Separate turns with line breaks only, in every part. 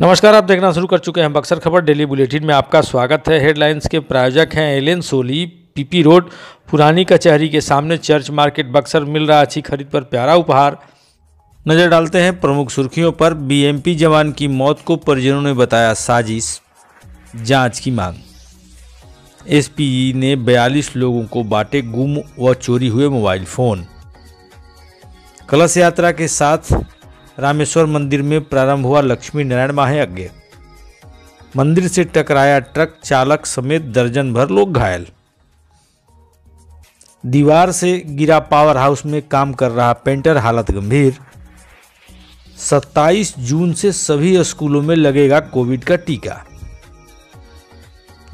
नमस्कार आप देखना शुरू कर चुके हैं बक्सर खबर डेली बुलेटिन में आपका स्वागत है हेडलाइंस के प्रायोजक हैं एलेन सोली पीपी रोड पुरानी कचहरी के सामने चर्च मार्केट बक्सर मिल रहा अच्छी खरीद पर प्यारा उपहार नजर डालते हैं प्रमुख सुर्खियों पर बीएमपी जवान की मौत को परिजनों ने बताया साजिश जांच की मांग एस ने बयालीस लोगों को बांटे गुम व चोरी हुए मोबाइल फोन कलश यात्रा के साथ रामेश्वर मंदिर में प्रारंभ हुआ लक्ष्मी नारायण महायज्ञ मंदिर से टकराया ट्रक चालक समेत दर्जन भर लोग घायल दीवार से गिरा पावर हाउस में काम कर रहा पेंटर हालत गंभीर 27 जून से सभी स्कूलों में लगेगा कोविड का टीका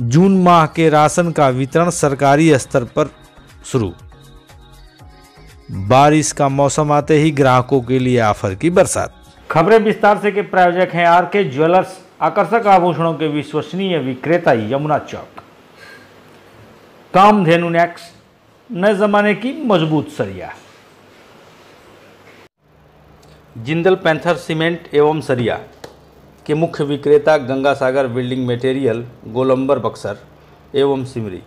जून माह के राशन का वितरण सरकारी स्तर पर शुरू बारिश का मौसम आते ही ग्राहकों के लिए ऑफर की बरसात खबरें विस्तार से के प्रायोजक हैं आर के ज्वेलर्स आकर्षक आभूषणों के विश्वसनीय विक्रेता यमुना चौक धेनु नेक्स नए जमाने की मजबूत सरिया जिंदल पैंथर सीमेंट एवं सरिया के मुख्य विक्रेता गंगा सागर बिल्डिंग मटेरियल गोलंबर बक्सर एवं सिमरी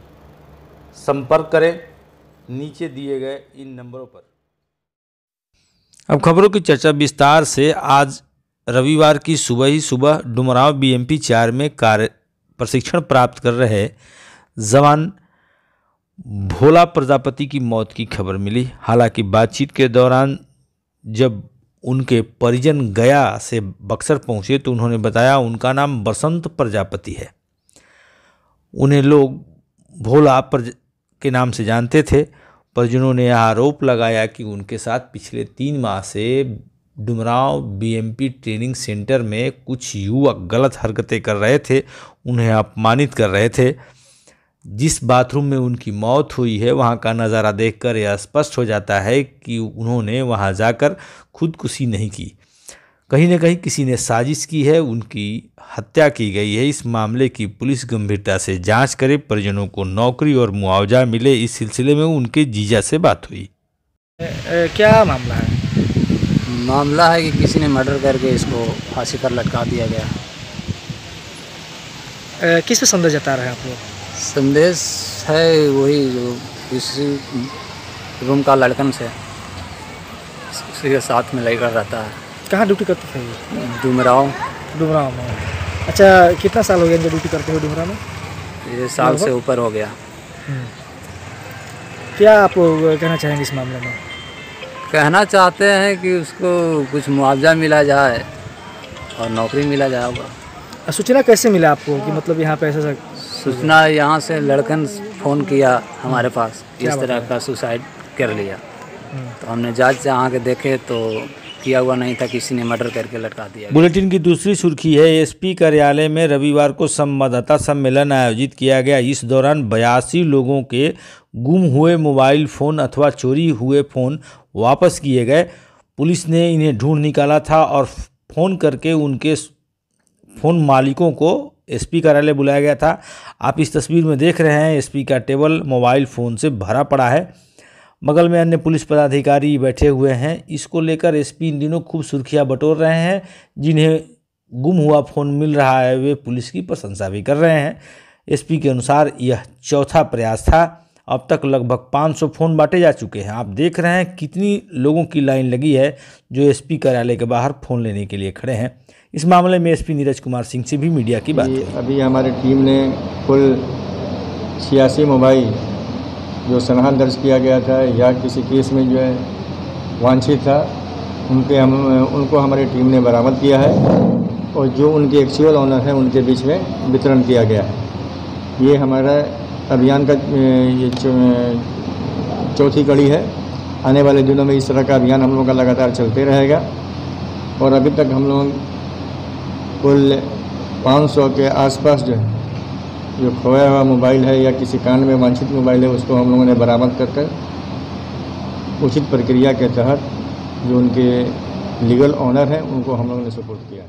संपर्क करें नीचे दिए गए इन नंबरों पर अब खबरों की चर्चा विस्तार से आज रविवार की सुबह ही सुबह डुमराव बीएमपी चार में कार्य प्रशिक्षण प्राप्त कर रहे जवान भोला प्रजापति की मौत की खबर मिली हालांकि बातचीत के दौरान जब उनके परिजन गया से बक्सर पहुंचे तो उन्होंने बताया उनका नाम बसंत प्रजापति है उन्हें लोग भोला प्रज के नाम से जानते थे परिजनों ने आरोप लगाया कि उनके साथ पिछले तीन माह से डुमराव बीएमपी ट्रेनिंग सेंटर में कुछ युवक गलत हरकतें कर रहे थे उन्हें अपमानित कर रहे थे जिस बाथरूम में उनकी मौत हुई है वहां का नज़ारा देखकर यह स्पष्ट हो जाता है कि उन्होंने वहां जाकर खुदकुशी नहीं की कहीं ना कहीं किसी ने साजिश की है उनकी हत्या की गई है इस मामले की पुलिस गंभीरता से जांच करे परिजनों को नौकरी और मुआवजा मिले इस सिलसिले में उनके जीजा से बात हुई ए, ए, क्या मामला है मामला है कि किसी ने मर्डर करके इसको फांसी पर लटका दिया गया ए, किस पे संदेश जता रहे हैं आप लोग संदेश है वही जो इस रूम का लड़कन से साथ में लेकर रहता है कहाँ ड्यूटी करते थे डुमराव डुमराव में अच्छा कितना साल हो गया इनका ड्यूटी करते हुए डुमराव में ये साल से ऊपर हो गया हम्म। क्या आप कहना चाहेंगे इस मामले में कहना चाहते हैं कि उसको कुछ मुआवजा मिला जाए और नौकरी मिला जाए होगा सूचना कैसे मिला आपको कि मतलब यहाँ पे ऐसा सूचना यहाँ से लड़कन फ़ोन किया हमारे पास इस तरह का सुसाइड कर लिया हम्म। तो हमने जांच से आके देखे तो किया हुआ नहीं था किसी ने मर्डर करके लटका दिया बुलेटिन की दूसरी सुर्खी है एसपी कार्यालय में रविवार को संवाददाता सम्मेलन आयोजित किया गया इस दौरान बयासी लोगों के गुम हुए मोबाइल फ़ोन अथवा चोरी हुए फ़ोन वापस किए गए पुलिस ने इन्हें ढूंढ निकाला था और फ़ोन करके उनके फ़ोन मालिकों को एसपी कार्यालय बुलाया गया था आप इस तस्वीर में देख रहे हैं एसपी का टेबल मोबाइल फ़ोन से भरा पड़ा है बगल में अन्य पुलिस पदाधिकारी बैठे हुए हैं इसको लेकर एसपी इन दिनों खूब सुर्खियां बटोर रहे हैं जिन्हें गुम हुआ फ़ोन मिल रहा है वे पुलिस की प्रशंसा भी कर रहे हैं एसपी के अनुसार यह चौथा प्रयास था अब तक लगभग 500 फ़ोन बांटे जा चुके हैं आप देख रहे हैं कितनी लोगों की लाइन लगी है जो एसपी कार्यालय के बाहर फ़ोन लेने के लिए खड़े हैं इस मामले में एसपी नीरज कुमार सिंह से भी मीडिया की बात अभी हमारी टीम ने कुल छियासी मोबाइल जो सनहाल दर्ज किया गया था या किसी केस में जो है वांछित था उनके हम उनको हमारी टीम ने बरामद किया है और जो उनके एक्चुअल ऑनर हैं उनके बीच में वितरण किया गया है ये हमारा अभियान का ये चौथी कड़ी है आने वाले दिनों में इस तरह का अभियान हम लोगों का लगातार चलते रहेगा और अभी तक हम लोग कुल 500 के आसपास जो है जो खोया हुआ मोबाइल है या किसी कांड में वांछित मोबाइल है उसको हम लोगों ने बरामद कर कर उचित प्रक्रिया के तहत जो उनके लीगल ऑनर हैं उनको हम लोगों ने सपोर्ट किया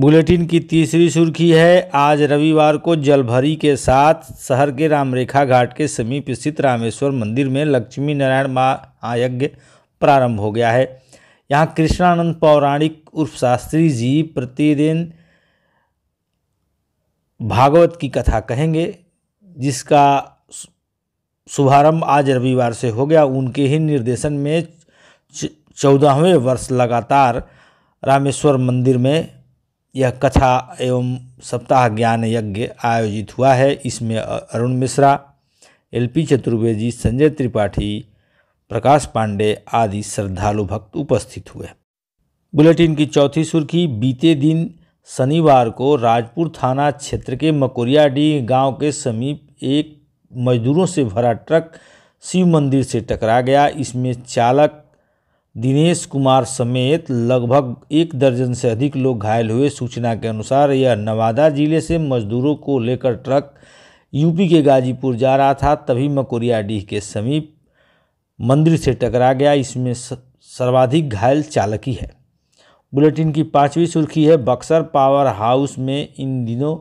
बुलेटिन की तीसरी सुर्खी है आज रविवार को जलभरी के साथ शहर के रामरेखा घाट के समीप स्थित रामेश्वर मंदिर में लक्ष्मी नारायण महायज्ञ प्रारंभ हो गया है यहाँ कृष्णानंद पौराणिक उर्फ शास्त्री जी प्रतिदिन भागवत की कथा कहेंगे जिसका शुभारंभ आज रविवार से हो गया उनके ही निर्देशन में चौदहवें वर्ष लगातार रामेश्वर मंदिर में यह कथा एवं सप्ताह ज्ञान यज्ञ आयोजित हुआ है इसमें अरुण मिश्रा एलपी चतुर्वेदी संजय त्रिपाठी प्रकाश पांडे आदि श्रद्धालु भक्त उपस्थित हुए बुलेटिन की चौथी सुर्खी बीते दिन शनिवार को राजपुर थाना क्षेत्र के मकुरियाडीह गांव के समीप एक मजदूरों से भरा ट्रक शिव मंदिर से टकरा गया इसमें चालक दिनेश कुमार समेत लगभग एक दर्जन से अधिक लोग घायल हुए सूचना के अनुसार यह नवादा जिले से मजदूरों को लेकर ट्रक यूपी के गाजीपुर जा रहा था तभी मकोरियाडीह के समीप मंदिर से टकरा गया इसमें सर्वाधिक घायल चालक ही है बुलेटिन की पांचवी सुर्खी है बक्सर पावर हाउस में इन दिनों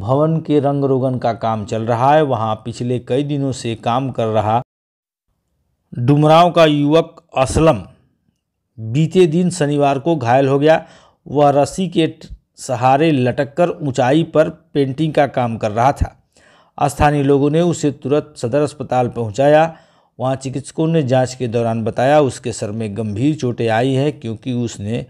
भवन के रंग रोगन का काम चल रहा है वहां पिछले कई दिनों से काम कर रहा डुमराव का युवक असलम बीते दिन शनिवार को घायल हो गया वह रस्सी के सहारे लटककर ऊंचाई पर पेंटिंग का काम कर रहा था स्थानीय लोगों ने उसे तुरंत सदर अस्पताल पहुंचाया वहाँ चिकित्सकों ने जांच के दौरान बताया उसके सर में गंभीर चोटें आई है क्योंकि उसने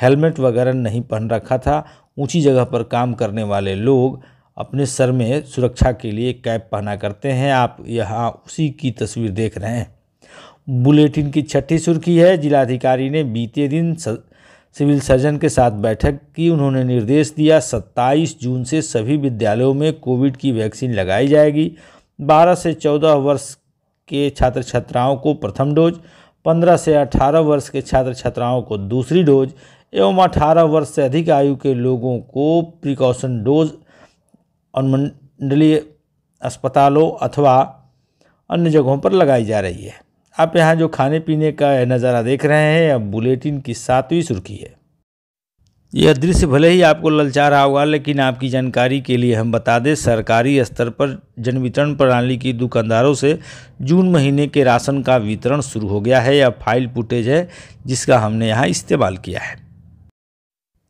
हेलमेट वगैरह नहीं पहन रखा था ऊंची जगह पर काम करने वाले लोग अपने सर में सुरक्षा के लिए कैप पहना करते हैं आप यहाँ उसी की तस्वीर देख रहे हैं बुलेटिन की छठी सुर्खी है जिलाधिकारी ने बीते दिन सिविल सर्जन के साथ बैठक की उन्होंने निर्देश दिया 27 जून से सभी विद्यालयों में कोविड की वैक्सीन लगाई जाएगी 12 से 14 वर्ष के छात्र छात्राओं को प्रथम डोज 15 से 18 वर्ष के छात्र छात्राओं को दूसरी डोज एवं 18 वर्ष से अधिक आयु के लोगों को प्रिकॉशन डोज अनुमंडलीय अस्पतालों अथवा अन्य जगहों पर लगाई जा रही है आप यहाँ जो खाने पीने का नज़ारा देख रहे हैं अब बुलेटिन की सातवीं सुर्खी है यह दृश्य भले ही आपको ललचा रहा होगा लेकिन आपकी जानकारी के लिए हम बता दें सरकारी स्तर पर जन वितरण प्रणाली की दुकानदारों से जून महीने के राशन का वितरण शुरू हो गया है यह फाइल फुटेज है जिसका हमने यहाँ इस्तेमाल किया है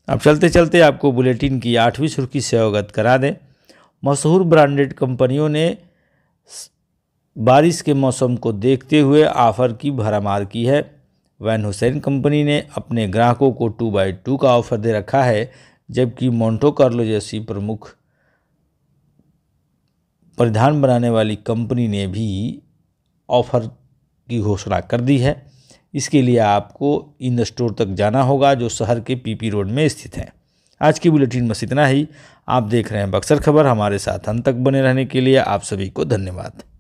अब चलते चलते आपको बुलेटिन की आठवीं सुर्खी से अवगत करा दें मशहूर ब्रांडेड कंपनियों ने बारिश के मौसम को देखते हुए ऑफर की भरामार की है वैन हुसैन कंपनी ने अपने ग्राहकों को टू बाई टू का ऑफर दे रखा है जबकि मोन्टो कार्लो जैसी प्रमुख परिधान बनाने वाली कंपनी ने भी ऑफर की घोषणा कर दी है इसके लिए आपको इन स्टोर तक जाना होगा जो शहर के पीपी रोड में स्थित हैं आज की बुलेटिन बस इतना ही आप देख रहे हैं बक्सर खबर हमारे साथ अंत तक बने रहने के लिए आप सभी को धन्यवाद